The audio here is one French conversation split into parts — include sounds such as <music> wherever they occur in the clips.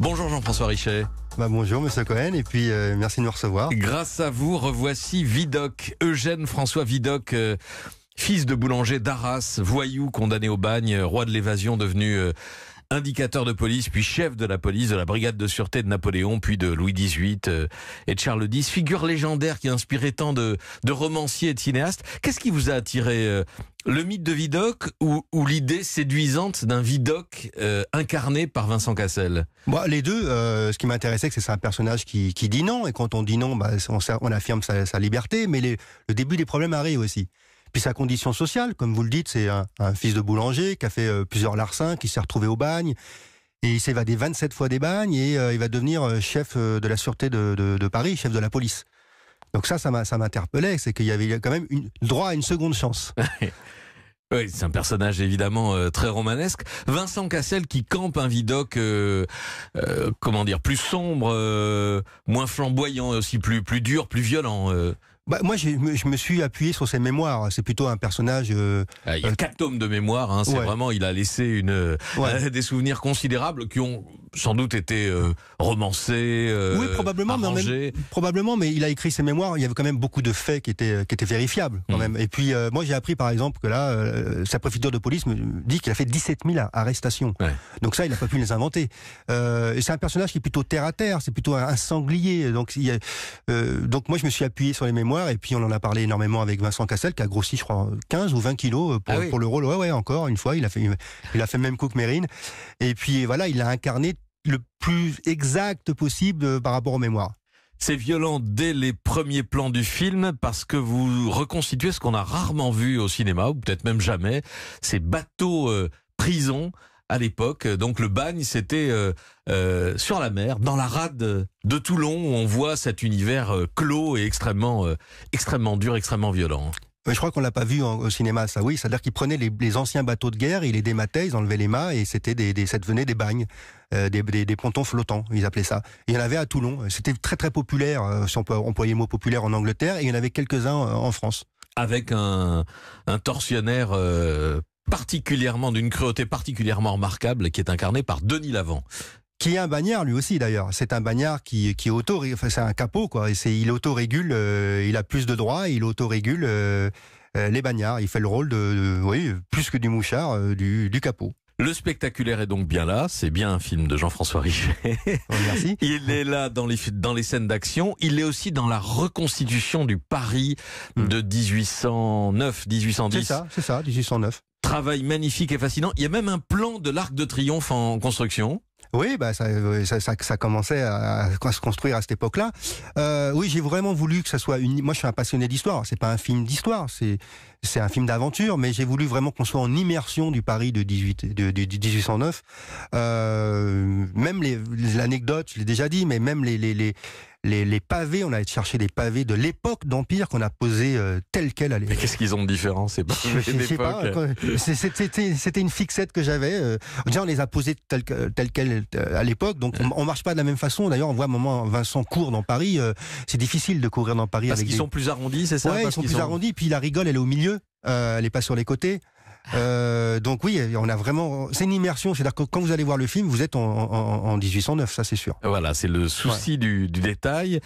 Bonjour Jean-François Richet. Bah bonjour Monsieur Cohen et puis euh, merci de nous recevoir. Grâce à vous, revoici Vidocq, Eugène François Vidocq. Euh, fils de boulanger d'Arras, voyou condamné au bagne, euh, roi de l'évasion devenu indicateur de police, puis chef de la police de la brigade de sûreté de Napoléon, puis de Louis XVIII et de Charles X, figure légendaire qui a inspiré tant de, de romanciers et de cinéastes. Qu'est-ce qui vous a attiré le mythe de Vidocq ou, l'idée séduisante d'un Vidocq euh, incarné par Vincent Cassel Moi, Les deux, euh, ce qui m'intéressait, c'est que c'est un personnage qui, dit non, et quand on dit non, bah, on, affirme sa, liberté, mais le début des problèmes arrive aussi. Puis sa condition sociale, comme vous le dites, c'est un, fils de boulanger qui a fait euh, plusieurs larcins, qui s'est retrouvé au bagne, et il s'évadé 27 fois des bagnes, et il va devenir chef de la sûreté de Paris, chef de la police. Donc ça, ça m'interpellait, c'est qu'il y avait quand même une, droit à une seconde chance. <laughs> Oui, c'est un personnage évidemment euh, très romanesque. Vincent Cassel qui campe un vidoc, euh, euh, comment dire, plus sombre, moins flamboyant, aussi plus plus dur, plus violent. Bah, moi, je me suis appuyé sur ses mémoires. C'est plutôt un personnage. Ah, il y a quatre tomes de mémoire. Hein. C'est vraiment, il a laissé une, <laughs> des souvenirs considérables qui ont sans doute été euh, romancé, euh, oui probablement, mais même, probablement, mais il a écrit ses mémoires. Il y avait quand même beaucoup de faits qui étaient qui étaient vérifiables quand mm. même. Et puis euh, moi j'ai appris par exemple que là sa préfecture de police me dit qu'il a fait 17 000 arrestations. Donc ça il n'a pas pu les inventer. et c'est un personnage qui est plutôt terre à terre, c'est plutôt un, sanglier. Donc donc moi je me suis appuyé sur les mémoires et puis on en a parlé énormément avec Vincent Cassel qui a grossi je crois 15 ou 20 kilos ah pour, le rôle. Ouais ouais encore une fois il a fait il a fait même coup que Mérine. Et puis voilà il a incarné le plus exact possible euh, par rapport aux mémoires. C'est violent dès les premiers plans du film parce que vous reconstituez ce qu'on a rarement vu au cinéma, ou peut-être même jamais, ces bateaux euh, prison à l'époque. Donc le bagne, c'était euh, sur la mer, dans la rade de Toulon, où on voit cet univers clos et extrêmement, extrêmement dur, extrêmement violent. Je crois qu'on l'a pas vu au cinéma, ça. Oui, c'est-à-dire qu'ils prenaient les, anciens bateaux de guerre, ils les démattaient, ils enlevaient les mâts et c'était des, ça devenait des bagnes, euh, des, pontons flottants, ils appelaient ça. il y en avait à Toulon. C'était très très populaire, euh, si on peut employer le mot populaire en Angleterre, et il y en avait quelques-uns euh, en France. Avec un, un tortionnaire particulièrement d'une cruauté particulièrement remarquable qui est incarné par Denis Lavant qui est un bagnard lui aussi d'ailleurs. C'est un bagnard qui, qui auto, enfin, c'est un capot quoi. Et c'est, il autorégule, régule. Euh, il a plus de droits, il autorégule régule euh, euh, les bagnards. Il fait le rôle de, oui, plus que du mouchard, du, capot. Le spectaculaire est donc bien là, c'est bien un film de Jean-François Richet. <laughs> merci. <laughs> Il est là dans les, dans les scènes d'action, il est aussi dans la reconstitution du Paris hmm. de 1809-1810. C'est ça, c'est ça, 1809. Travail magnifique et fascinant. Il y a même un plan de l'Arc de Triomphe en construction. Oui, bah euh, ça, ça, ça, commençait à, se construire à cette époque-là. Euh, oui, j'ai vraiment voulu que ça soit une. Moi, je suis un passionné d'histoire. C'est pas un film d'histoire, c'est c'est un film d'aventure, mais j'ai voulu vraiment qu'on soit en immersion du Paris de, 18, de, 1809. Euh, même l'anecdote, je l'ai déjà dit, mais même les, les, les, les, les pavés, on a chercher des pavés de l'époque d'Empire qu'on a posés euh, tels quels à l'époque. Mais qu'est-ce qu'ils ont de différent C'était une fixette que j'avais. Euh. déjà, on les a posés tels, quel euh, à l'époque, donc on, marche pas de la même façon. D'ailleurs, on voit à un moment Vincent court dans Paris. Euh, c'est difficile de courir dans Paris. Parce qu'ils sont plus arrondis, c'est ça ouais, ils sont plus arrondis, puis la rigole, elle est au milieu. elle est pas sur les côtés. Euh, donc oui, on a vraiment, c'est une immersion. C'est-à-dire que quand vous allez voir le film, vous êtes en, 1809, ça c'est sûr. Voilà, c'est le souci du, détail.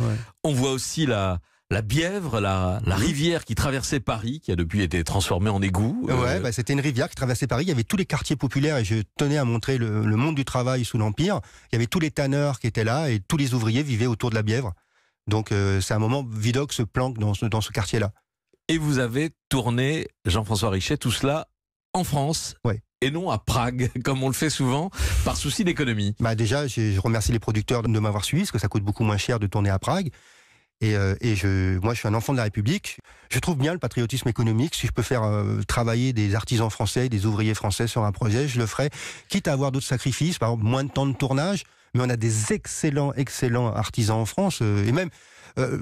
On voit aussi la, la Bièvre, la, rivière qui traversait Paris, qui a depuis été transformée en égout. Euh, ouais, bah, c'était une rivière qui traversait Paris. Il y avait tous les quartiers populaires et je tenais à montrer le, monde du travail sous l'Empire. Il y avait tous les tanneurs qui étaient là et tous les ouvriers vivaient autour de la Bièvre. Donc euh, c'est un moment, Vidocq se planque dans ce, dans ce quartier-là. Et vous avez tourné, Jean-François Richet, tout cela en France et non à Prague, <laughs> comme on le fait souvent, par souci d'économie bah Déjà, je remercie les producteurs de m'avoir suivi, parce que ça coûte beaucoup moins cher de tourner à Prague. Euh, et, je, moi, je suis un enfant de la République. Je trouve bien le patriotisme économique. Si je peux faire euh, travailler des artisans français, des ouvriers français sur un projet, je le ferai. Quitte à avoir d'autres sacrifices, par moins de temps de tournage, mais on a des excellents, excellents artisans en France, euh, et même euh,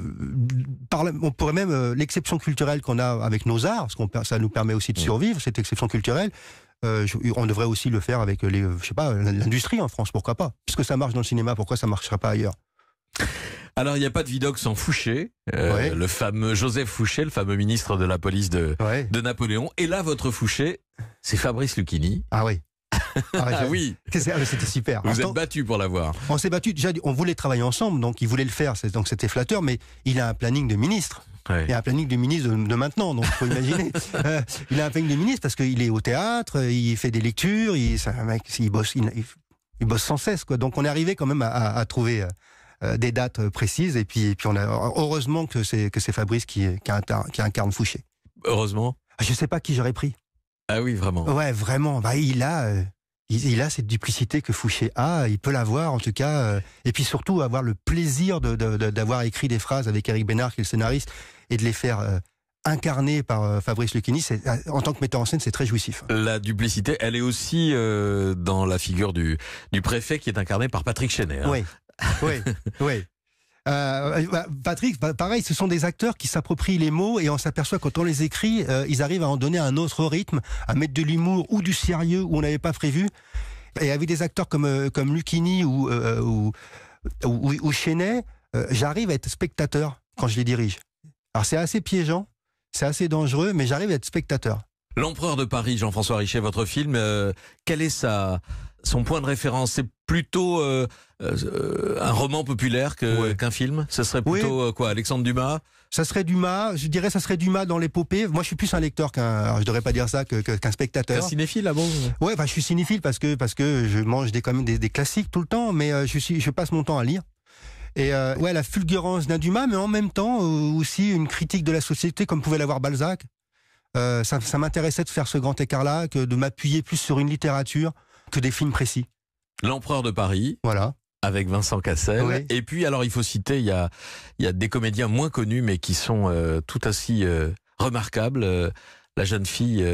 on pourrait même euh, l'exception culturelle qu'on a avec nos arts, parce qu'on ça nous permet aussi de survivre cette exception culturelle. on devrait aussi le faire avec les, je sais pas, l'industrie en France, pourquoi pas Puisque ça marche dans le cinéma, pourquoi ça ne marcherait pas ailleurs alors, il n'y a pas de Vidocq sans Fouché, le fameux Joseph Fouché, le fameux ministre de la police de, de Napoléon. Et là, votre Fouché, c'est Fabrice Lucchini. Ah oui. Ah, ah oui ah, C'était super. Vous êtes battu pour l'avoir. On s'est battu. Déjà, on voulait travailler ensemble, donc il voulait le faire. Donc c'était flatteur, mais il a un planning de ministre. Il a un planning de ministre de, maintenant, donc faut imaginer. <laughs> Euh, il a un planning de ministre parce qu'il est au théâtre, il fait des lectures, il, bosse, il, bosse sans cesse, quoi. Donc on est arrivé quand même à, trouver euh, euh, des dates précises, et puis, puis on a heureusement que c'est Fabrice qui, qui, incarne Fouché. Heureusement. Je sais pas qui j'aurais pris. Ah oui, vraiment. Ouais, vraiment. Bah, il a il, a cette duplicité que Fouché a, il peut l'avoir en tout cas, euh, et puis surtout avoir le plaisir d'avoir écrit des phrases avec Eric Bénard, qui est le scénariste, et de les faire euh, incarner par euh, Fabrice Lucchini, en tant que metteur en scène, c'est très jouissif. La duplicité, elle est aussi dans la figure du, préfet qui est incarné par Patrick Chenet. Hein. Oui. oui, <laughs> oui. Euh, bah, Patrick, bah, pareil, ce sont des acteurs qui s'approprient les mots et on s'aperçoit quand on les écrit, euh, ils arrivent à en donner un autre rythme, à mettre de l'humour ou du sérieux où on n'avait pas prévu. Et avec des acteurs comme, euh, comme Lucchini ou, ou, Chenet, j'arrive à être spectateur quand je les dirige. Alors c'est assez piégeant, c'est assez dangereux, mais j'arrive à être spectateur. L'empereur de Paris, Jean-François Richet, votre film, quelle est sa son point de référence, c'est plutôt euh, euh, un roman populaire qu'un film Ce serait plutôt euh, quoi Alexandre Dumas ça serait Dumas, je dirais ça serait Dumas dans l'épopée. Moi, je suis plus un lecteur qu'un, je devrais pas dire ça, qu'un que, spectateur. Un cinéphile, là, bon Ouais, bah, je suis cinéphile parce que parce que je mange des quand même des, classiques tout le temps, mais je passe mon temps à lire. Et ouais, la fulgurance d'un Dumas, mais en même temps aussi une critique de la société comme pouvait l'avoir Balzac. ça, m'intéressait de faire ce grand écart-là, que de m'appuyer plus sur une littérature des films précis. L'Empereur de Paris. Voilà avec Vincent Cassel. Et puis, alors, il faut citer, il y a, il y des comédiens moins connus, mais qui sont euh, tout aussi euh, remarquables. Euh, la jeune fille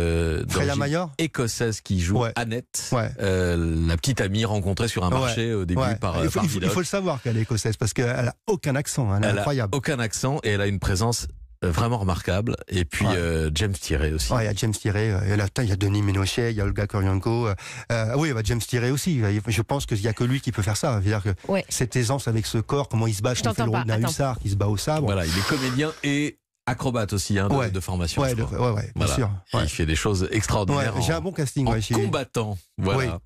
écossaise qui joue Annette, la petite amie rencontrée sur un marché au début par, il faut, il, faut, le savoir qu'elle est écossaise parce qu'elle a aucun accent, hein, elle, incroyable. aucun accent et elle a une présence euh, vraiment remarquable. Et puis euh, James Tiré aussi. il y a James Tiré, euh, il y a Denis Ménochet, il y a Olga Koryanko. Euh, oui, a James Tiré aussi. Je pense qu'il n'y a que lui qui peut faire ça. -dire que cette aisance avec ce corps, comment il se bat, je fait le rôle d'un qui se bat au sabre. Voilà, il est comédien et acrobate aussi hein, de, de, formation. bien sûr, il fait des choses extraordinaires. J'ai un bon casting. En combattant. Voilà.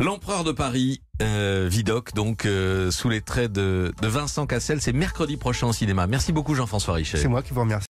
L'empereur de Paris, euh, Vidocq, donc euh, sous les traits de, de Vincent Cassel, c'est mercredi prochain au cinéma. Merci beaucoup Jean-François Richet. C'est moi qui vous remercie.